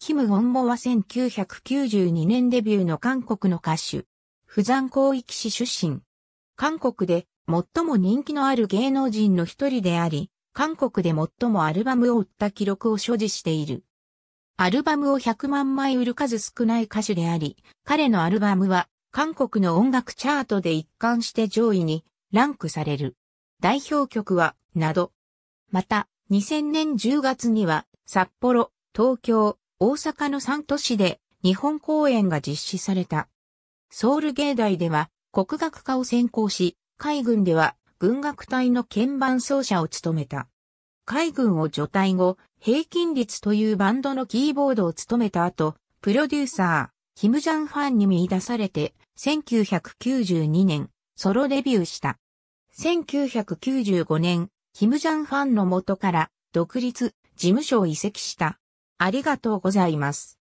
キム・ゴンモは1992年デビューの韓国の歌手。釜山広域市出身。韓国で最も人気のある芸能人の一人であり、韓国で最もアルバムを売った記録を所持している。アルバムを100万枚売る数少ない歌手であり、彼のアルバムは韓国の音楽チャートで一貫して上位にランクされる。代表曲は、など。また、2000年10月には、札幌、東京、大阪の3都市で日本公演が実施された。ソウル芸大では国学科を専攻し、海軍では軍楽隊の鍵盤奏者を務めた。海軍を除隊後、平均率というバンドのキーボードを務めた後、プロデューサー、キムジャンファンに見出されて、1992年、ソロデビューした。1995年、キムジャンファンの元から独立、事務所を移籍した。ありがとうございます。